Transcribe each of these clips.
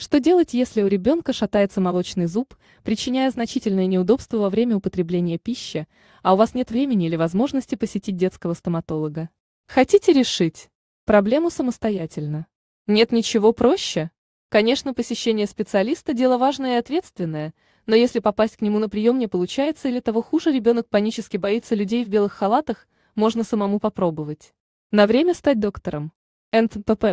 Что делать, если у ребенка шатается молочный зуб, причиняя значительное неудобство во время употребления пищи, а у вас нет времени или возможности посетить детского стоматолога? Хотите решить проблему самостоятельно? Нет ничего проще? Конечно, посещение специалиста – дело важное и ответственное, но если попасть к нему на прием не получается или того хуже ребенок панически боится людей в белых халатах, можно самому попробовать. На время стать доктором. НТПП.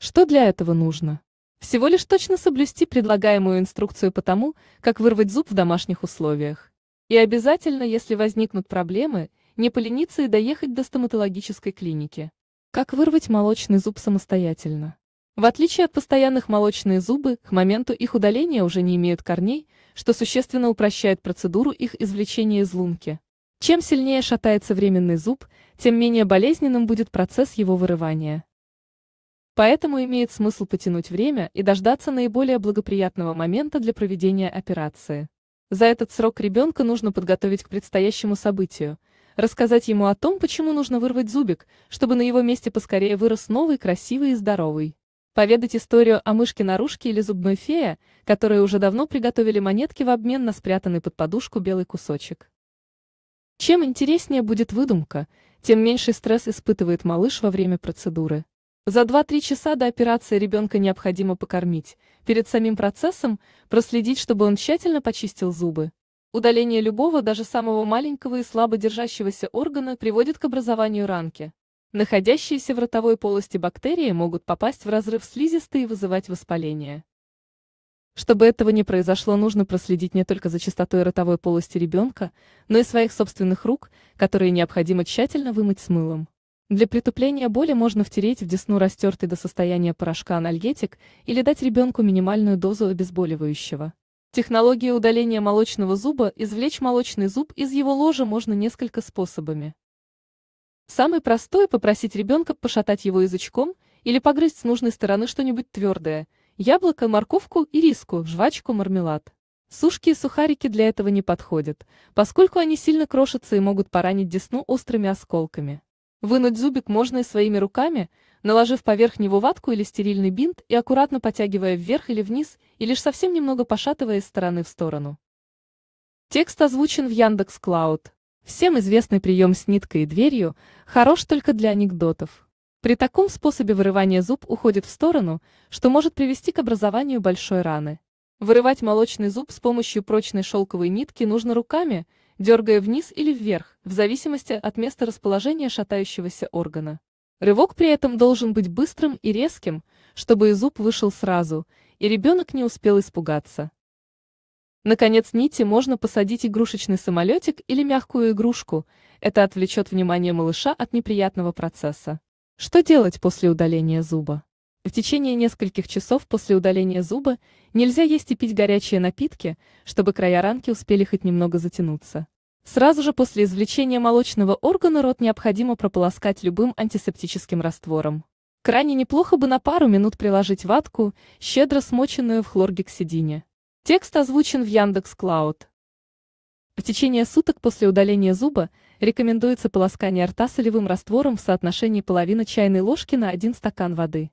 Что для этого нужно? Всего лишь точно соблюсти предлагаемую инструкцию по тому, как вырвать зуб в домашних условиях. И обязательно, если возникнут проблемы, не полениться и доехать до стоматологической клиники. Как вырвать молочный зуб самостоятельно? В отличие от постоянных молочные зубы, к моменту их удаления уже не имеют корней, что существенно упрощает процедуру их извлечения из лунки. Чем сильнее шатается временный зуб, тем менее болезненным будет процесс его вырывания. Поэтому имеет смысл потянуть время и дождаться наиболее благоприятного момента для проведения операции. За этот срок ребенка нужно подготовить к предстоящему событию, рассказать ему о том, почему нужно вырвать зубик, чтобы на его месте поскорее вырос новый, красивый и здоровый. Поведать историю о мышке-нарушке или зубной фее, которые уже давно приготовили монетки в обмен на спрятанный под подушку белый кусочек. Чем интереснее будет выдумка, тем меньше стресс испытывает малыш во время процедуры. За 2-3 часа до операции ребенка необходимо покормить, перед самим процессом проследить, чтобы он тщательно почистил зубы. Удаление любого, даже самого маленького и слабо держащегося органа приводит к образованию ранки. Находящиеся в ротовой полости бактерии могут попасть в разрыв слизистой и вызывать воспаление. Чтобы этого не произошло, нужно проследить не только за чистотой ротовой полости ребенка, но и своих собственных рук, которые необходимо тщательно вымыть с мылом. Для притупления боли можно втереть в десну растертый до состояния порошка анальгетик или дать ребенку минимальную дозу обезболивающего. Технология удаления молочного зуба извлечь молочный зуб из его ложа можно несколько способами. Самый простой – попросить ребенка пошатать его язычком или погрызть с нужной стороны что-нибудь твердое – яблоко, морковку, ириску, жвачку, мармелад. Сушки и сухарики для этого не подходят, поскольку они сильно крошатся и могут поранить десну острыми осколками. Вынуть зубик можно и своими руками, наложив поверх него ватку или стерильный бинт и аккуратно потягивая вверх или вниз, и лишь совсем немного пошатывая из стороны в сторону. Текст озвучен в Яндекс Клауд. Всем известный прием с ниткой и дверью хорош только для анекдотов. При таком способе вырывания зуб уходит в сторону, что может привести к образованию большой раны. Вырывать молочный зуб с помощью прочной шелковой нитки нужно руками – дергая вниз или вверх, в зависимости от места расположения шатающегося органа. Рывок при этом должен быть быстрым и резким, чтобы и зуб вышел сразу, и ребенок не успел испугаться. Наконец, нити можно посадить игрушечный самолетик или мягкую игрушку. Это отвлечет внимание малыша от неприятного процесса. Что делать после удаления зуба? В течение нескольких часов после удаления зуба нельзя есть и пить горячие напитки, чтобы края ранки успели хоть немного затянуться. Сразу же после извлечения молочного органа рот необходимо прополоскать любым антисептическим раствором. Крайне неплохо бы на пару минут приложить ватку, щедро смоченную в хлоргексидине. Текст озвучен в Яндекс Клауд. В течение суток после удаления зуба рекомендуется полоскание рта солевым раствором в соотношении половины чайной ложки на один стакан воды.